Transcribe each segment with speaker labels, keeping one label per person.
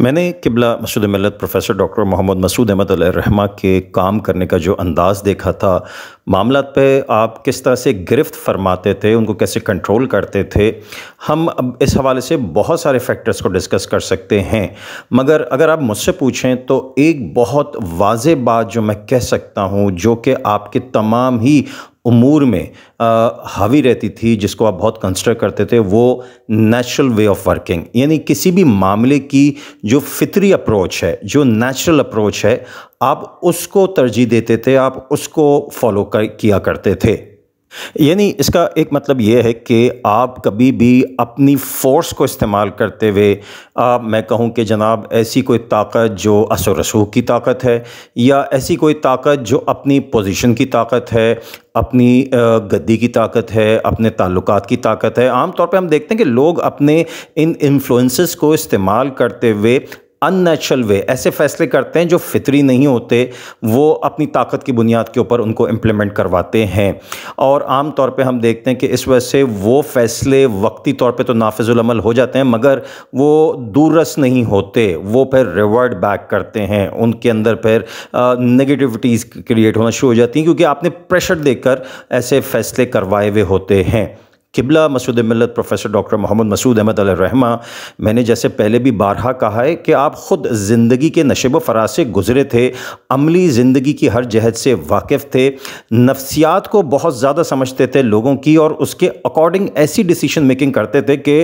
Speaker 1: मैंने किबला मसूद मिलत प्रोफेसर डॉक्टर मोहम्मद मसूद अहमद रहमा के काम करने का जो अंदाज़ देखा था मामला पे आप किस तरह से गिरफ्त फरमाते थे उनको कैसे कंट्रोल करते थे हम अब इस हवाले से बहुत सारे फैक्टर्स को डिस्कस कर सकते हैं मगर अगर आप मुझसे पूछें तो एक बहुत वाज बात जो मैं कह सकता हूँ जो कि आपके तमाम ही उमूर में हावी रहती थी जिसको आप बहुत कंसिडर करते थे वो नेचुरल वे ऑफ वर्किंग यानी किसी भी मामले की जो फितरी अप्रोच है जो नेचुरल अप्रोच है आप उसको तरजीह देते थे आप उसको फॉलो कर किया करते थे यानी इसका एक मतलब यह है कि आप कभी भी अपनी फ़ोर्स को इस्तेमाल करते हुए आप मैं कहूँ कि जनाब ऐसी कोई ताकत जो असर रसूख की ताकत है या ऐसी कोई ताकत जो अपनी पोजीशन की ताकत है अपनी गद्दी की ताकत है अपने ताल्लुक की ताकत है आम तौर पे हम देखते हैं कि लोग अपने इन इन्फ्लुएंसेस को इस्तेमाल करते हुए अननेचुरल वे ऐसे फैसले करते हैं जो फितरी नहीं होते वो अपनी ताकत की बुनियाद के ऊपर उनको इम्प्लीमेंट करवाते हैं और आम तौर पे हम देखते हैं कि इस वजह से वो फैसले वक्ती तौर पे तो नाफिजुलमल हो जाते हैं मगर वो दूरस नहीं होते वो फिर रिवर्ड बैक करते हैं उनके अंदर फिर नेगेटिविटीज़ क्रिएट होना शुरू हो जाती हैं क्योंकि आपने प्रेशर देकर ऐसे फैसले करवाए हुए होते हैं किबला मसूद मिलत प्रोफेसर डॉक्टर मोहम्मद मसूद अहमद रहमा मैंने जैसे पहले भी बारहा कहा है कि आप ख़ुद ज़िंदगी के नशेब फराज से गुज़रे थे अमली ज़िंदगी की हर जहद से वाकिफ़ थे नफ्सियात को बहुत ज़्यादा समझते थे लोगों की और उसके अकॉर्डिंग ऐसी डिसीशन मेकिंग करते थे कि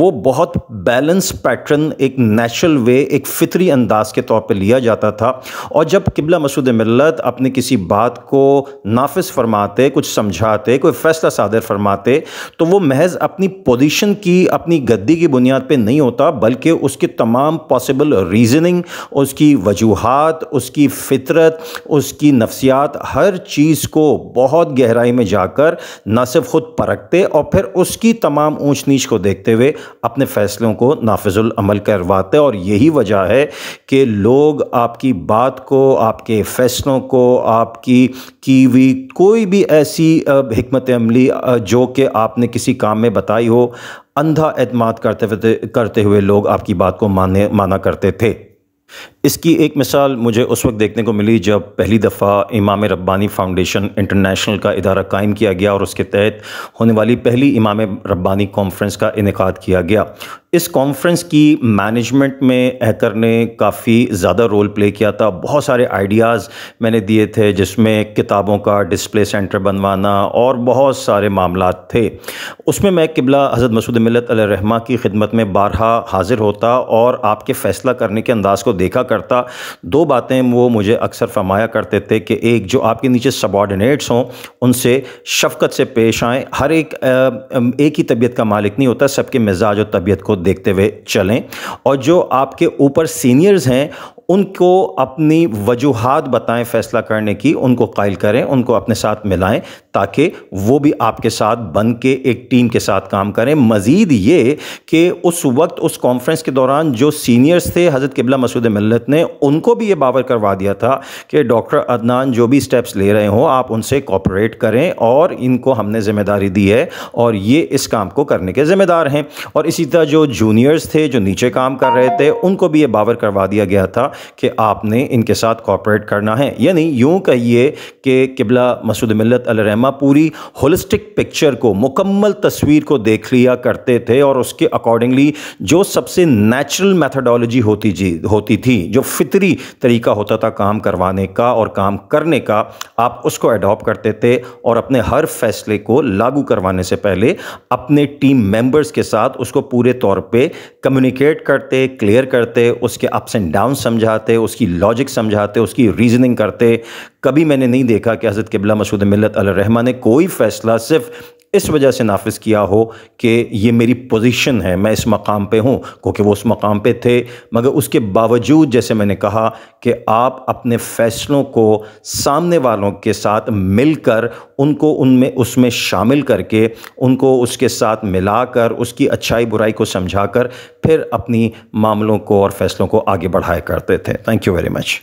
Speaker 1: वो बहुत बैलेंस पैटर्न एक नेचुरल वे एक फ़ितरी अंदाज के तौर पर लिया जाता था और जब किबला मसूद मिलत अपनी किसी बात को नाफिस फरमाते कुछ समझाते कोई फ़ैसला सादर फरमाते तो वो महज अपनी पोजीशन की अपनी गद्दी की बुनियाद पे नहीं होता बल्कि उसके तमाम पॉसिबल रीज़निंग उसकी वजूहत उसकी फितरत उसकी नफसियात हर चीज़ को बहुत गहराई में जाकर न सिर्फ ख़ुद परखते और फिर उसकी तमाम ऊँच नीच को देखते हुए अपने फ़ैसलों को नाफजुलमल करवाते और यही वजह है कि लोग आपकी बात को आपके फ़ैसलों को आपकी की हुई कोई भी ऐसी हमत अमली जो कि आप आपने किसी काम में बताई हो अंधा एतम करते करते हुए लोग आपकी बात को माने माना करते थे इसकी एक मिसाल मुझे उस वक्त देखने को मिली जब पहली दफ़ा इमाम रब्बानी फाउंडेशन इंटरनेशनल का इदारा कायम किया गया और उसके तहत होने वाली पहली इमाम रब्बानी कॉन्फ्रेंस का इनका किया गया इस कॉन्फ्रेंस की मैनेजमेंट में हैकर ने काफ़ी ज़्यादा रोल प्ले किया था बहुत सारे आइडियाज़ मैंने दिए थे जिसमें किताबों का डिस्प्ले सेंटर बनवाना और बहुत सारे मामला थे उसमें मैं किबला हज़रत मसूद मिलत रहमा की खिदमत में बारहा हाजिर होता और आपके फ़ैसला करने के अंदाज़ को देखा करता दो बातें वो मुझे अक्सर फरमाया करते थे कि एक जो आपके नीचे सबॉर्डिनेट्स हों उनसे शफकत से पेश आएँ हर एक एक ही तबीयत का मालिक नहीं होता सबके मिजाज और तबीयत को देखते हुए चलें और जो आपके ऊपर सीनियर्स हैं उनको अपनी वजूहत बताएं फ़ैसला करने की उनको कायल करें उनको अपने साथ मिलाएं ताकि वो भी आपके साथ बन के एक टीम के साथ काम करें मज़ीद ये कि उस वक्त उस कॉन्फ्रेंस के दौरान जो सीनियर्स थे हज़रत किबला मसूद मिलत ने उनको भी ये बावर करवा दिया था कि डॉक्टर अदनान जो भी स्टेप्स ले रहे हों आप उनसे कॉपरेट करें और इनको हमने ज़िम्मेदारी दी है और ये इस काम को करने के ज़िम्मेदार हैं और इसी तरह जो जूनियर्स थे जो नीचे काम कर रहे थे उनको भी ये बावर करवा दिया गया था कि आपने इनके साथ कॉपरेट करना है यानी यूँ कहिए कि किबला मसूद मिलत अलरहमा पूरी होलिस्टिक पिक्चर को मुकम्मल तस्वीर को देख लिया करते थे और उसके अकॉर्डिंगली जो सबसे नेचुरल मैथडोलॉजी होती जी होती थी जो फितरी तरीका होता था काम करवाने का और काम करने का आप उसको एडॉप्ट करते थे और अपने हर फैसले को लागू करवाने से पहले अपने टीम मेंबर्स के साथ उसको पूरे तौर पे कम्युनिकेट करते क्लियर करते उसके अप्स एंड डाउन समझा समझाते उसकी लॉजिक समझाते उसकी रीजनिंग करते कभी मैंने नहीं देखा कि हज़रत किबला मसूद मिलत रहमा ने कोई फ़ैसला सिर्फ इस वजह से नाफिज किया हो कि ये मेरी पोजीशन है मैं इस मकाम पे हूँ क्योंकि वो उस मकाम पे थे मगर उसके बावजूद जैसे मैंने कहा कि आप अपने फ़ैसलों को सामने वालों के साथ मिलकर उनको उनमें उसमें शामिल करके उनको उसके साथ मिलाकर उसकी अच्छाई बुराई को समझाकर फिर अपनी मामलों को और फ़ैसलों को आगे बढ़ाया करते थे थैंक यू वेरी मच